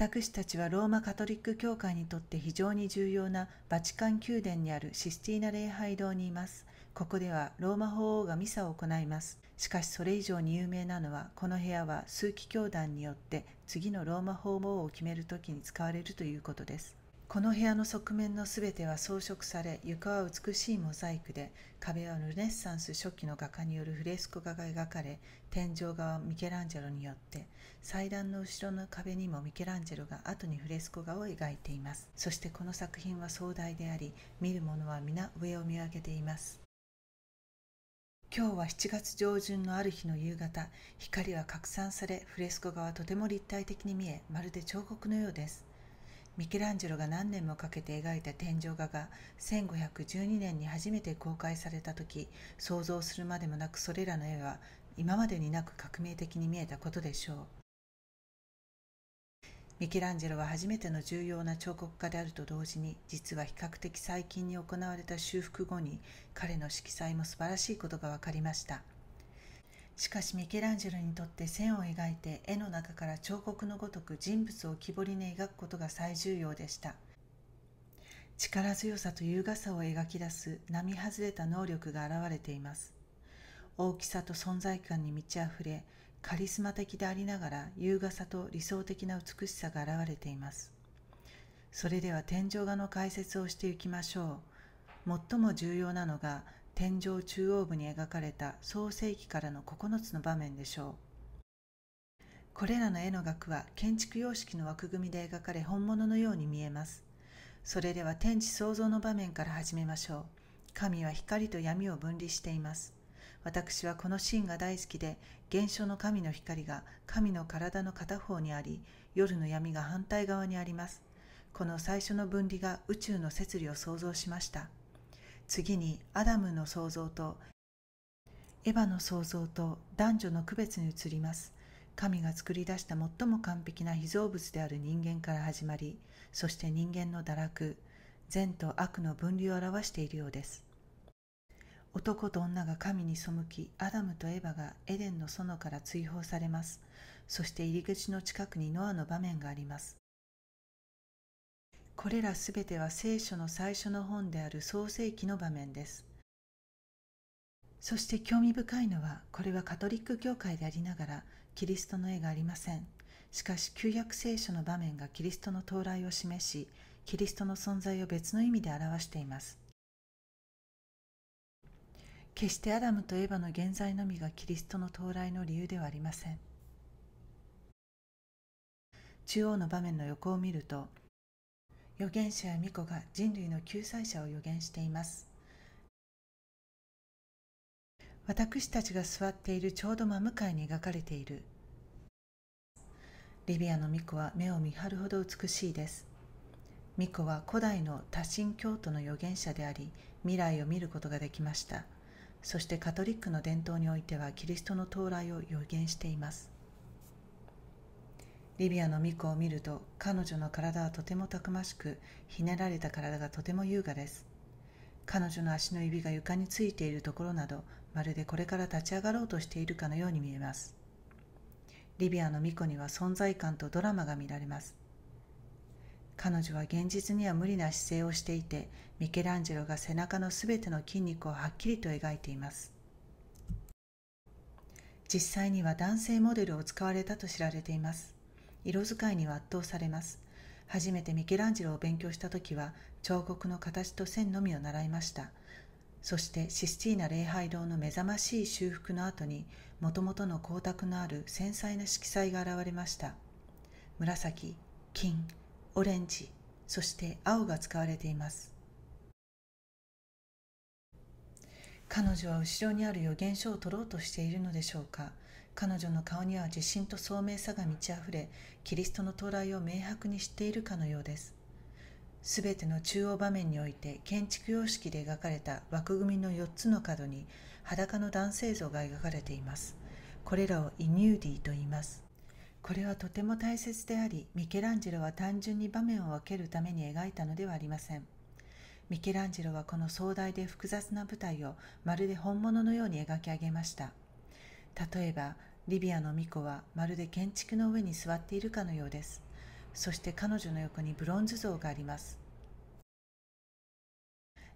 私たちはローマカトリック教会にとって非常に重要なバチカン宮殿にあるシスティーナ礼拝堂にいます。ここではローマ法王がミサを行います。しかしそれ以上に有名なのは、この部屋は枢機教団によって次のローマ法王を決めるときに使われるということです。この部屋の側面のすべては装飾され床は美しいモザイクで壁はルネッサンス初期の画家によるフレスコ画が描かれ天井画はミケランジェロによって祭壇の後ろの壁にもミケランジェロが後にフレスコ画を描いていますそしてこの作品は壮大であり見る者は皆上を見上げています今日は7月上旬のある日の夕方光は拡散されフレスコ画はとても立体的に見えまるで彫刻のようですミケランジェロが何年もかけて描いた天井画が1512年に初めて公開された時想像するまでもなくそれらの絵は今までになく革命的に見えたことでしょうミケランジェロは初めての重要な彫刻家であると同時に実は比較的最近に行われた修復後に彼の色彩も素晴らしいことが分かりました。しかしミケランジェロにとって線を描いて絵の中から彫刻のごとく人物を木彫りに描くことが最重要でした力強さと優雅さを描き出す並外れた能力が現れています大きさと存在感に満ち溢れカリスマ的でありながら優雅さと理想的な美しさが現れていますそれでは天井画の解説をしていきましょう最も重要なのが天井中央部に描かれた創世紀からの9つの場面でしょうこれらの絵の額は建築様式の枠組みで描かれ本物のように見えますそれでは天地創造の場面から始めましょう神は光と闇を分離しています私はこのシーンが大好きで現象の神の光が神の体の片方にあり夜の闇が反対側にありますこの最初の分離が宇宙の摂理を創造しました次にアダムの創造とエヴァの創造と男女の区別に移ります。神が作り出した最も完璧な被造物である人間から始まり、そして人間の堕落、善と悪の分離を表しているようです。男と女が神に背き、アダムとエヴァがエデンの園から追放されます。そして入り口の近くにノアの場面があります。これらすべては聖書の最初の本である創世記の場面です。そして興味深いのは、これはカトリック教会でありながら、キリストの絵がありません。しかし、旧約聖書の場面がキリストの到来を示し、キリストの存在を別の意味で表しています。決してアダムとエヴァの現在のみがキリストの到来の理由ではありません。中央の場面の横を見ると、預言者や巫女が人類の救済者を預言しています私たちが座っているちょうど真向かいに描かれているリビアの巫女は目を見張るほど美しいです巫女は古代の多神教徒の預言者であり未来を見ることができましたそしてカトリックの伝統においてはキリストの到来を予言していますリビアの巫女を見ると彼女の体はとてもたくましくひねられた体がとても優雅です彼女の足の指が床についているところなどまるでこれから立ち上がろうとしているかのように見えますリビアの巫女には存在感とドラマが見られます彼女は現実には無理な姿勢をしていてミケランジェロが背中のすべての筋肉をはっきりと描いています実際には男性モデルを使われたと知られています色使いには圧倒されます初めてミケランジェロを勉強した時は彫刻の形と線のみを習いましたそしてシスティーナ礼拝堂の目覚ましい修復の後にもともとの光沢のある繊細な色彩が現れました紫金オレンジそして青が使われています彼女は後ろにある予言書を取ろうとしているのでしょうか彼女の顔には自信と聡明さが満ち溢れキリストの到来を明白に知っているかのようですすべての中央場面において建築様式で描かれた枠組みの4つの角に裸の男性像が描かれていますこれらをイニューディと言いますこれはとても大切でありミケランジェロは単純に場面を分けるために描いたのではありませんミケランジェロはこの壮大で複雑な舞台をまるで本物のように描き上げました例えばリビアの巫女はまるで建築の上に座っているかのようです。そして彼女の横にブロンズ像があります。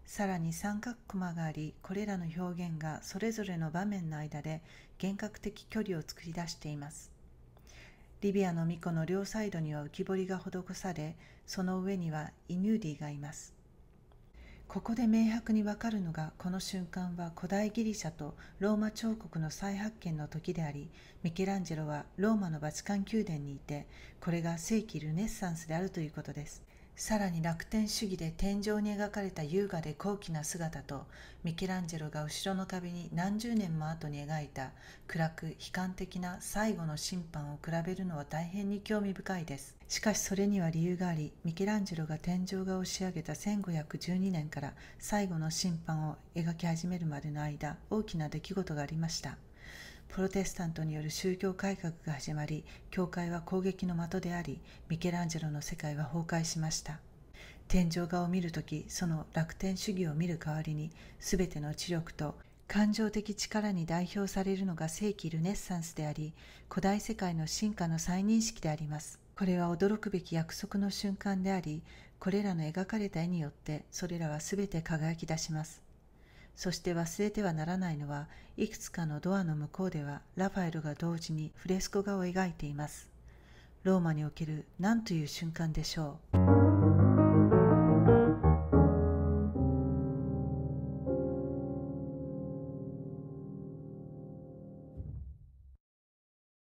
さらに三角コマがあり、これらの表現がそれぞれの場面の間で幻覚的距離を作り出しています。リビアの巫女の両サイドには浮き彫りが施され、その上にはイヌーディがいます。ここで明白にわかるのがこの瞬間は古代ギリシャとローマ彫刻の再発見の時でありミケランジェロはローマのバチカン宮殿にいてこれが世紀ルネッサンスであるということですさらに楽天主義で天井に描かれた優雅で高貴な姿とミケランジェロが後ろの壁に何十年も後に描いた暗く悲観的な最後の審判を比べるのは大変に興味深いですしかしそれには理由がありミケランジェロが天井画を仕上げた1512年から最後の審判を描き始めるまでの間大きな出来事がありましたプロテスタントによる宗教改革が始まり教会は攻撃の的でありミケランジェロの世界は崩壊しました天井画を見るときその楽天主義を見る代わりに全ての知力と感情的力に代表されるのが世紀ルネッサンスであり古代世界の進化の再認識でありますこれは驚くべき約束の瞬間でありこれらの描かれた絵によってそれらは全て輝き出しますそして忘れてはならないのは、いくつかのドアの向こうではラファエルが同時にフレスコ画を描いています。ローマにおける何という瞬間でしょう。